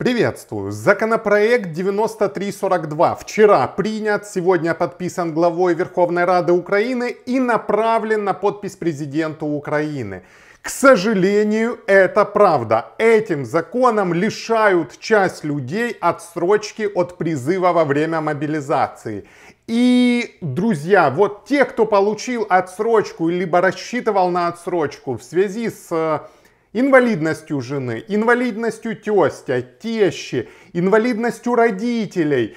Приветствую! Законопроект 9342 вчера принят, сегодня подписан главой Верховной Рады Украины и направлен на подпись президенту Украины. К сожалению, это правда. Этим законом лишают часть людей отсрочки от призыва во время мобилизации. И, друзья, вот те, кто получил отсрочку, либо рассчитывал на отсрочку в связи с э, инвалидностью жены, инвалидностью тестя, тещи, инвалидностью родителей.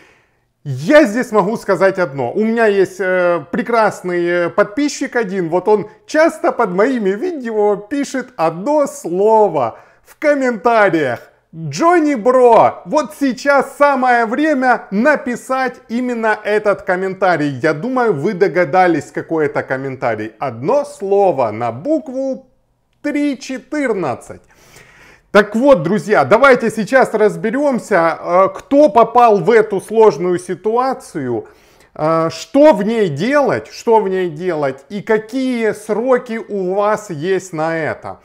Я здесь могу сказать одно. У меня есть э, прекрасный э, подписчик один, вот он часто под моими видео пишет одно слово в комментариях. Джонни Бро, вот сейчас самое время написать именно этот комментарий. Я думаю, вы догадались, какой это комментарий. Одно слово на букву 3.14. Так вот, друзья, давайте сейчас разберемся, э, кто попал в эту сложную ситуацию, э, что в ней делать, что в ней делать и какие сроки у вас есть на это.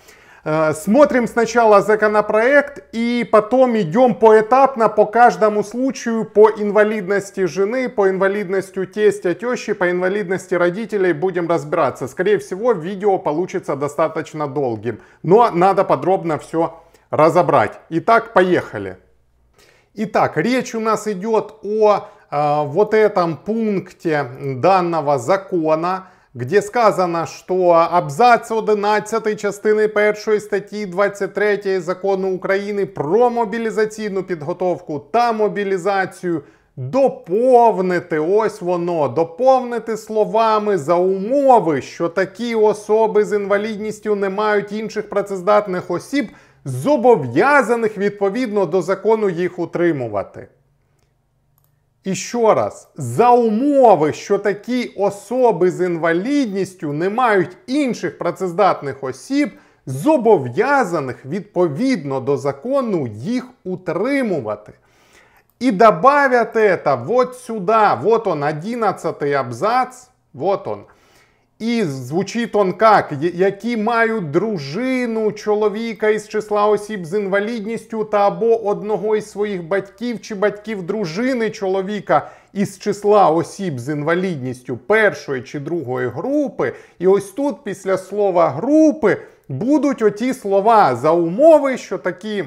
Э, смотрим сначала законопроект и потом идем поэтапно по каждому случаю, по инвалидности жены, по инвалидности тестя, тещи, по инвалидности родителей будем разбираться. Скорее всего, видео получится достаточно долгим, но надо подробно все разобрать. Итак, поехали. Итак, речь у нас идет о э, вот этом пункте данного закона – Где сказано, що абзац 11 частини 1 статті 23 закону України про мобілізаційну підготовку та мобілізацію доповнити ось воно, доповнити словами за умови, що такі особи з інвалідністю не мають інших працездатних осіб, зобов'язаних відповідно до закону їх утримувати. І що раз, за умови, що такі особи з інвалідністю не мають інших працездатних осіб, зобов'язаних відповідно до закону їх утримувати. І добавят це от сюди, вот он, 11 абзац, вот он – і звучить он як, які мають дружину чоловіка із числа осіб з інвалідністю та або одного із своїх батьків чи батьків дружини чоловіка із числа осіб з інвалідністю першої чи другої групи. І ось тут після слова групи будуть оті слова за умови, що такі,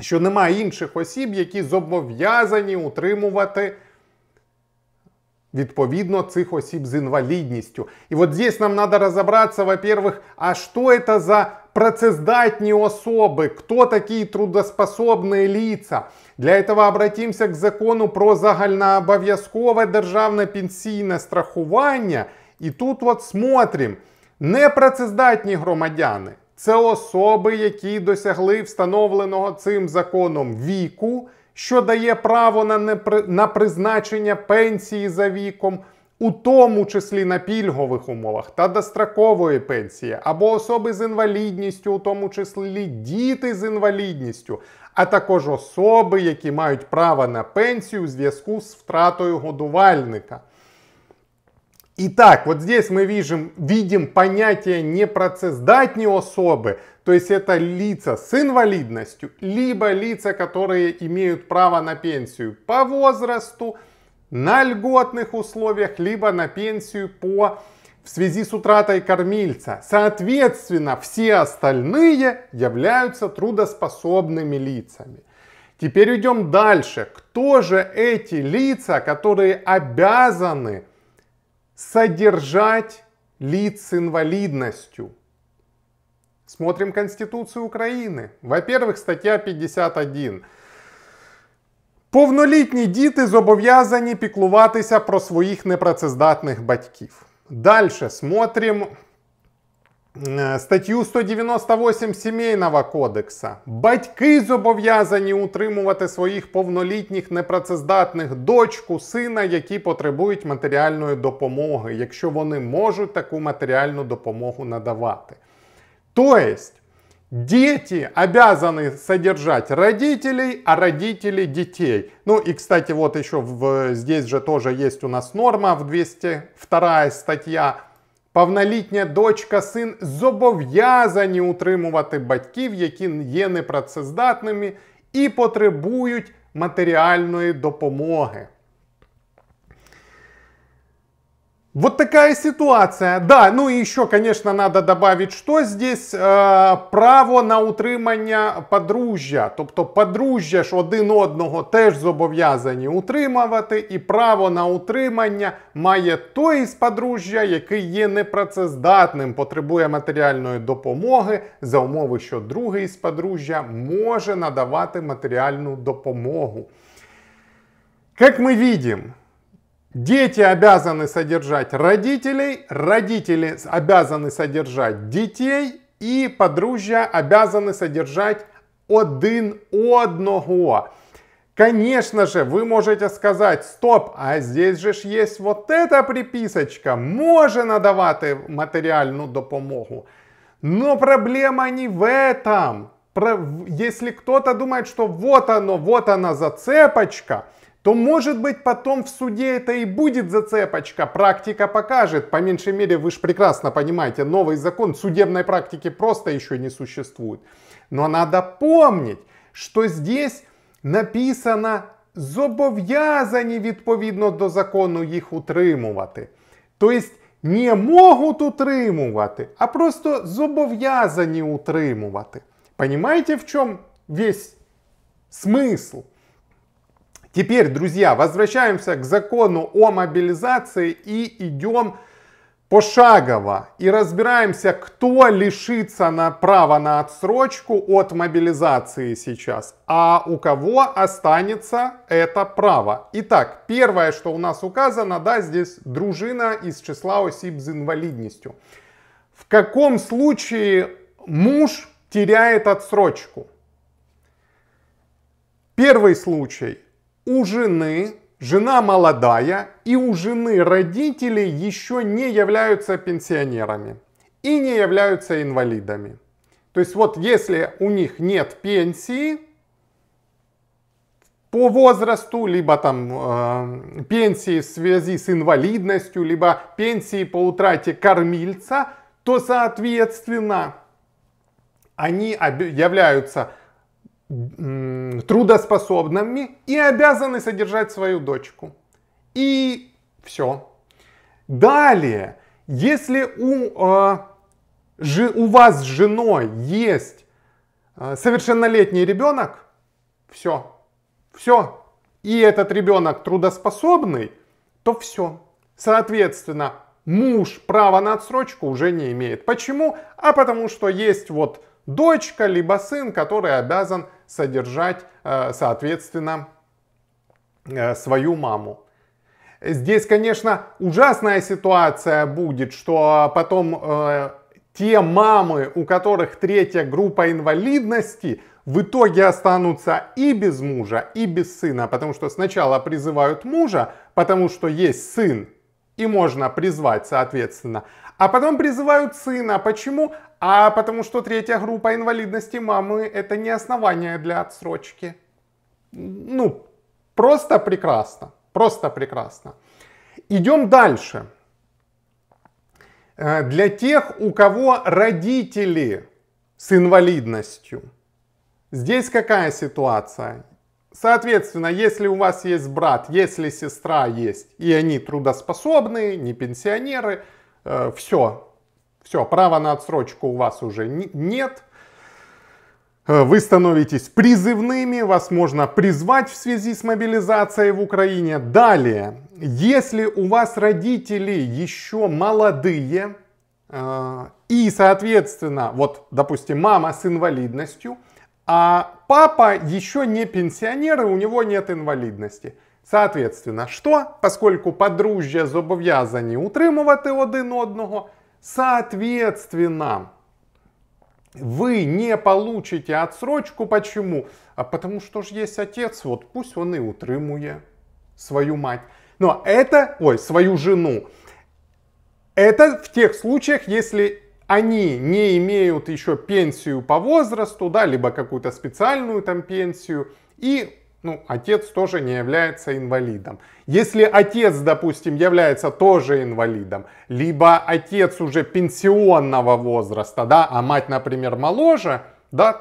що немає інших осіб, які зобов'язані утримувати. Відповідно, цих осіб з інвалідністю. І от здесь нам треба розібратися, во-первых, а що це за працездатні особи? Хто такі трудоспособные ліца? Для этого обратимся к закону про загальнообов'язкове державне пенсійне страхування. І тут от смотрим, працездатні громадяни це особи, які досягли встановленого цим законом віку що дає право на непри на призначення пенсії за віком, у тому числі на пільгових умовах та дострокової пенсії, або особи з інвалідністю, у тому числі діти з інвалідністю, а також особи, які мають право на пенсію у зв'язку з втратою годувальника. Итак, вот здесь мы видим, видим понятие непроцессдатней особы, то есть это лица с инвалидностью, либо лица, которые имеют право на пенсию по возрасту, на льготных условиях, либо на пенсию по в связи с утратой кормильца. Соответственно, все остальные являются трудоспособными лицами. Теперь идем дальше. Кто же эти лица, которые обязаны содержать лиц с инвалидностью. Смотрим Конституцию Украины. Во-первых, стаття 51. Повнолітні діти зобов'язані піклуватися про своїх непрацездатних батьків. Дальше смотрим Е, статтю 198 сімейного кодекса батьки зобов'язані утримувати своїх повнолітніх непрацездатних дочку, сина, які потребують матеріальної допомоги, якщо вони можуть таку матеріальну допомогу надавати. Тобто, діти обязаны содержать родителей, а родители детей. Ну и, кстати, вот еще в, здесь же тоже есть у нас норма в 202 статья Повнолітня дочка, син зобов'язані утримувати батьків, які є непрацездатними і потребують матеріальної допомоги. Вот такая ситуация. Да, ну и еще, конечно, надо добавить, что здесь е, право на утримання подружжя. Тобто подружжя ж один одного теж зобов'язані утримувати, і право на утримання має той із подружжя, який є непрацездатним, потребує матеріальної допомоги за умови, що другий із подружжя може надавати матеріальну допомогу. Як ми бачимо, Дети обязаны содержать родителей, родители обязаны содержать детей и подружья обязаны содержать один одного. Конечно же, вы можете сказать, стоп, а здесь же ж есть вот эта приписочка, може надавати э, матеріальну допомогу. Но проблема не в этом. Если кто-то думает, что вот оно, вот она зацепочка – то может быть потом в суде это и будет зацепочка. Практика покажет. По меньшей мере, вы же прекрасно понимаете, новый закон судебной практики просто еще не существует. Но надо помнить, что здесь написано зобов'язані відповідно до закону їх утримувати. Тобто не можуть утримувати, а просто зобов'язані утримувати. Понимаете, в чем весь смысл? Теперь, друзья, возвращаемся к закону о мобилизации и идем пошагово и разбираемся, кто лишится на права на отсрочку от мобилизации сейчас, а у кого останется это право. Итак, первое, что у нас указано, да, здесь дружина из числа осип с инвалидностью. В каком случае муж теряет отсрочку? Первый случай у жены, жена молодая и у жены родители еще не являются пенсионерами и не являются инвалидами. То есть вот если у них нет пенсии по возрасту, либо там э, пенсии в связи с инвалидностью, либо пенсии по утрате кормильца, то соответственно они являются трудоспособными и обязаны содержать свою дочку. И все. Далее, если у, э, жи, у вас с женой есть э, совершеннолетний ребенок, все, все, и этот ребенок трудоспособный, то все. Соответственно, муж права на отсрочку уже не имеет. Почему? А потому что есть вот дочка либо сын, который обязан содержать, э, соответственно, э, свою маму. Здесь, конечно, ужасная ситуация будет, что э, потом э, те мамы, у которых третья группа инвалидности, в итоге останутся и без мужа, и без сына, потому что сначала призывают мужа, потому что есть сын, и можно призвать, соответственно. А потом призывают сына. Почему? А потому что третья группа инвалидности мамы – это не основание для отсрочки. Ну, просто прекрасно. Просто прекрасно. Идем дальше. Э, для тех, у кого родители с инвалидностью. Здесь какая ситуация? Соответственно, если у вас есть брат, если сестра есть, и они трудоспособные, не пенсионеры – все, э, все, права на отсрочку у вас уже нет. Э, вы становитесь призывными, вас можно призвать в связи с мобилизацией в Украине. Далее, если у вас родители еще молодые, э, и, соответственно, вот, допустим, мама с инвалидностью, а папа еще не пенсионер и у него нет инвалидности – Соответственно, что, поскольку подружья зобов'язані утримувати один одного, соответственно, вы не получите отсрочку. Почему? А потому что же есть отец, вот пусть он и утримує свою мать. Но это, ой, свою жену. Это в тех случаях, если они не имеют еще пенсию по возрасту, да, либо какую-то специальную там пенсию, и ну, отец тоже не является инвалидом. Если отец, допустим, является тоже инвалидом, либо отец уже пенсионного возраста, да, а мать, например, моложе, да,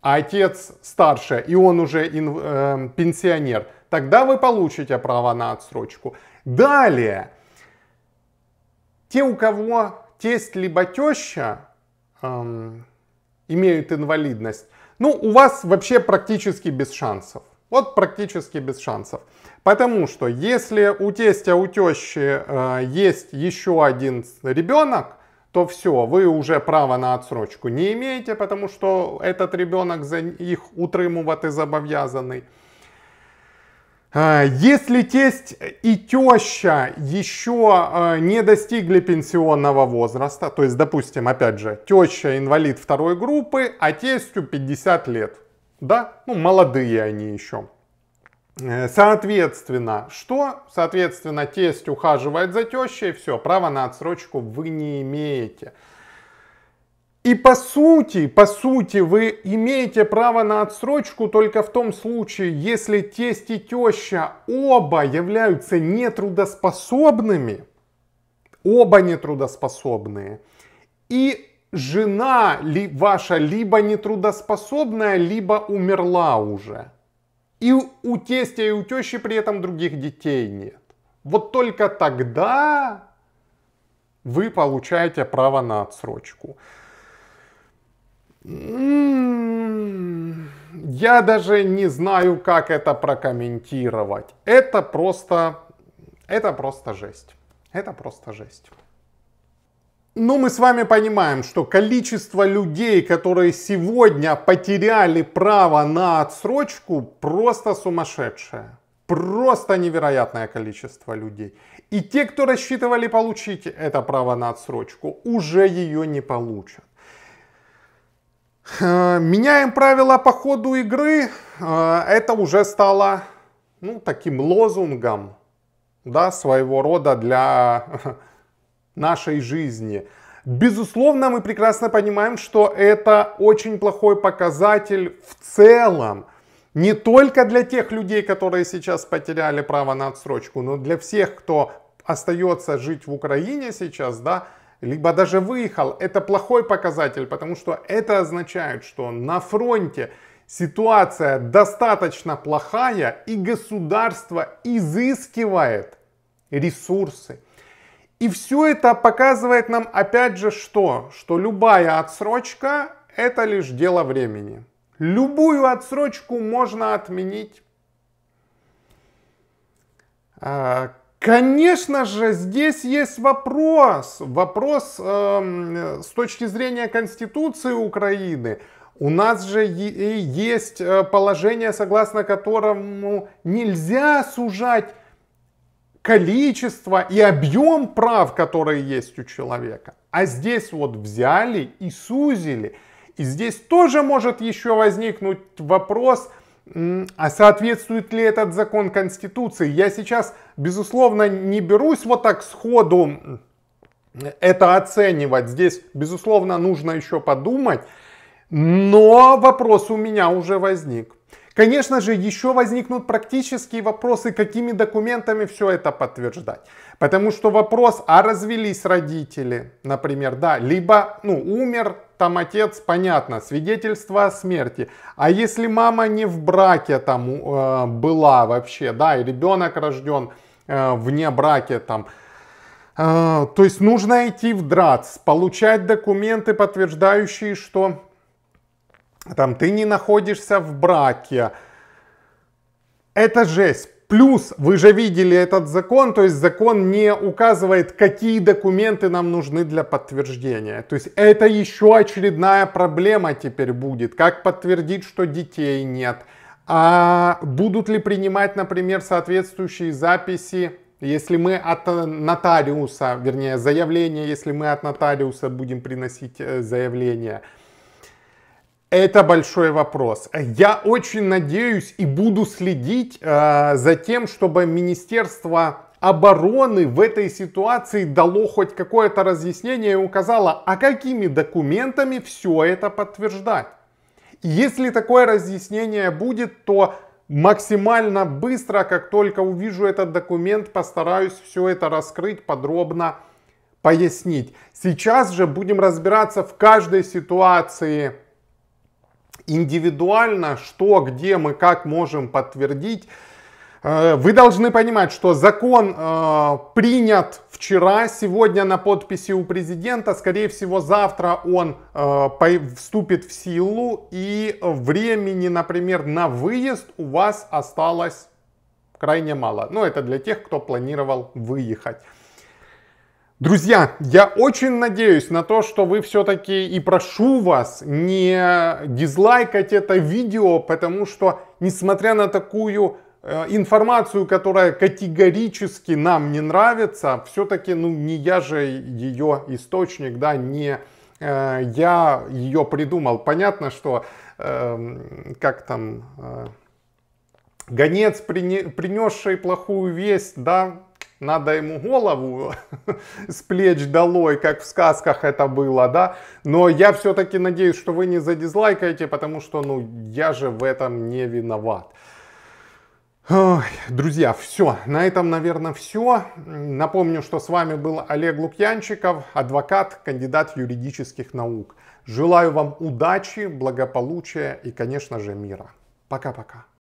а отец старше, и он уже ин, э, пенсионер, тогда вы получите право на отсрочку. Далее, те, у кого тесть либо теща э, имеют инвалидность, ну, у вас вообще практически без шансов. Вот практически без шансов. Потому что если у тестя, у тещи э, есть еще один ребенок, то все, вы уже права на отсрочку не имеете, потому что этот ребенок за их и забовязанный. Э, если тесть и теща еще э, не достигли пенсионного возраста, то есть, допустим, опять же, теща инвалид второй группы, а тестю 50 лет, да, ну, молодые они еще. Э, соответственно, что? Соответственно, тесть ухаживает за тещей, все, права на отсрочку вы не имеете. И по сути, по сути, вы имеете право на отсрочку только в том случае, если тесть и теща оба являются нетрудоспособными, оба нетрудоспособные, и жена ли, ваша либо нетрудоспособная, либо умерла уже. И у тестя и у тещи при этом других детей нет. Вот только тогда вы получаете право на отсрочку. М-м-м, я даже не знаю, как это прокомментировать. Это просто, это просто жесть. Это просто жесть. Ну, мы с вами понимаем, что количество людей, которые сегодня потеряли право на отсрочку, просто сумасшедшее. Просто невероятное количество людей. И те, кто рассчитывали получить это право на отсрочку, уже ее не получат. Э, меняем правила по ходу игры. Э, это уже стало ну, таким лозунгом да, своего рода для нашей жизни. Безусловно, мы прекрасно понимаем, что это очень плохой показатель в целом. Не только для тех людей, которые сейчас потеряли право на отсрочку, но для всех, кто остается жить в Украине сейчас, да, либо даже выехал, это плохой показатель, потому что это означает, что на фронте ситуация достаточно плохая, и государство изыскивает ресурсы, и все это показывает нам опять же что? Что любая отсрочка – это лишь дело времени. Любую отсрочку можно отменить. А, конечно же, здесь есть вопрос. Вопрос э, с точки зрения Конституции Украины. У нас же и э, есть э, положение, согласно которому нельзя сужать количество и объем прав, которые есть у человека. А здесь вот взяли и сузили. И здесь тоже может еще возникнуть вопрос, а соответствует ли этот закон Конституции? Я сейчас, безусловно, не берусь вот так сходу это оценивать. Здесь, безусловно, нужно еще подумать. Но вопрос у меня уже возник. Конечно же, еще возникнут практические вопросы, какими документами все это подтверждать. Потому что вопрос, а развелись родители, например, да, либо, ну, умер там отец, понятно, свидетельство о смерти. А если мама не в браке там э, была вообще, да, и ребенок рожден э, вне браке там, э, то есть нужно идти в ДРАЦ, получать документы, подтверждающие, что а там ты не находишься в браке. Это жесть. Плюс вы же видели этот закон, то есть закон не указывает, какие документы нам нужны для подтверждения. То есть это еще очередная проблема теперь будет. Как подтвердить, что детей нет? А будут ли принимать, например, соответствующие записи, если мы от нотариуса, вернее, заявление, если мы от нотариуса будем приносить э, заявление? Это большой вопрос. Я очень надеюсь и буду следить э, за тем, чтобы Министерство обороны в этой ситуации дало хоть какое-то разъяснение и указало, а какими документами все это подтверждать. Если такое разъяснение будет, то максимально быстро, как только увижу этот документ, постараюсь все это раскрыть подробно пояснить. Сейчас же будем разбираться в каждой ситуации индивидуально, что, где мы, как можем подтвердить. Э, вы должны понимать, что закон э, принят вчера, сегодня на подписи у президента, скорее всего завтра он э, вступит в силу и времени, например, на выезд у вас осталось крайне мало. Но это для тех, кто планировал выехать. Друзья, я очень надеюсь на то, что вы все-таки и прошу вас не дизлайкать это видео, потому что несмотря на такую э, информацию, которая категорически нам не нравится, все-таки ну не я же ее источник, да, не э, я ее придумал. Понятно, что э, как там э, гонец, прине, принесший плохую весть, да, надо ему голову с плеч долой, как в сказках это было, да. Но я все-таки надеюсь, что вы не задизлайкаете, потому что, ну, я же в этом не виноват. Ой, друзья, все. На этом, наверное, все. Напомню, что с вами был Олег Лукьянчиков, адвокат, кандидат юридических наук. Желаю вам удачи, благополучия и, конечно же, мира. Пока-пока.